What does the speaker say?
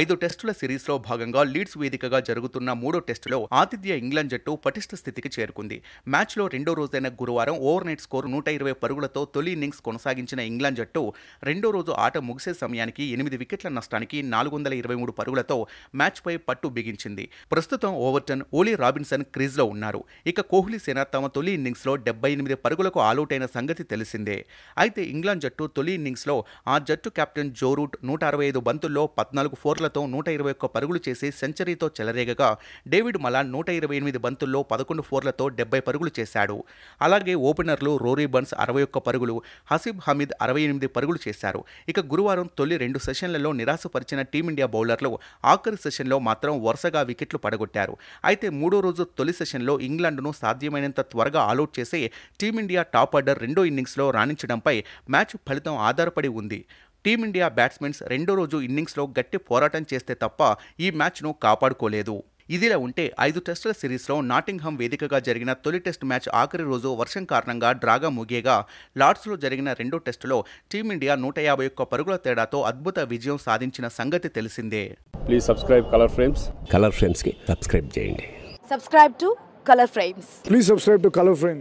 ఐదు టెస్టుల సిరీస్లో భాగంగా లీడ్స్ వేదికగా జరుగుతున్న మూడో టెస్టులో ఆతిథ్య ఇంగ్లాండ్ జట్టు పటిష్ట స్థితికి చేరుకుంది మ్యాచ్లో రెండో రోజైన గురువారం ఓవర్ నైట్ స్కోర్ నూట ఇరవై పరుగులతో తొలి ఇన్నింగ్స్ కొనసాగించిన ఇంగ్లాండ్ జట్టు రెండో రోజు ఆట ముగిసే సమయానికి ఎనిమిది వికెట్ల నష్టానికి నాలుగు వందల ఇరవై మూడు పరుగులతో మ్యాచ్పై పట్టు బిగించింది ప్రస్తుతం ఓవర్టన్ ఓలీ రాబిన్సన్ క్రీజ్లో ఉన్నారు ఇక కోహ్లీ సేన తమ తొలి ఇన్నింగ్స్లో డెబ్బై ఎనిమిది పరుగులకు ఆలౌట్ అయిన సంగతి తెలిసిందే అయితే ఇంగ్లాండ్ జట్టు తొలి ఇన్నింగ్స్లో ఆ జట్టు కెప్టెన్ జోరూట్ నూట అరవై ఐదు బంతుల్లో పద్నాలుగు ఫోర్ సిక్సర్లతో నూట ఇరవై ఒక్క పరుగులు చేసి సెంచరీతో చెలరేగగా డేవిడ్ మలాన్ నూట ఇరవై ఎనిమిది బంతుల్లో పదకొండు ఫోర్లతో డెబ్బై పరుగులు చేశాడు అలాగే ఓపెనర్లు రోరీ బన్స్ అరవై ఒక్క పరుగులు హసీబ్ హమీద్ అరవై ఎనిమిది పరుగులు చేశారు ఇక గురువారం తొలి రెండు సెషన్లలో నిరాశపరిచిన టీమిండియా బౌలర్లు ఆఖరి సెషన్లో మాత్రం వరుసగా వికెట్లు పడగొట్టారు అయితే మూడో రోజు తొలి సెషన్లో ఇంగ్లాండ్ను సాధ్యమైనంత త్వరగా ఆలౌట్ చేసి టీమిండియా టాప్ ఆర్డర్ రెండో ఇన్నింగ్స్లో రాణించడంపై మ్యాచ్ ఫలితం ఆధారపడి ఉంది టీమిండియా బ్యాట్స్మెన్స్ రెండో రోజు ఇన్నింగ్స్లో గట్టి పోరాటం చేస్తే తప్ప ఈ మ్యాచ్ను కాపాడుకోలేదు ఇదిలా ఉంటే ఐదు టెస్టుల సిరీస్లో నాటింగ్హామ్ వేదికగా జరిగిన తొలి టెస్ట్ మ్యాచ్ ఆఖరి రోజు వర్షం కారణంగా డ్రాగా ముగియగా లార్డ్స్లో జరిగిన రెండో టెస్టులో టీమిండియా నూట యాభై ఒక్క పరుగుల తేడాతో అద్భుత విజయం సాధించిన సంగతి తెలిసిందే please subscribe colour frames colour frames subscribe చేయండి subscribe to colour frames please subscribe to colour frames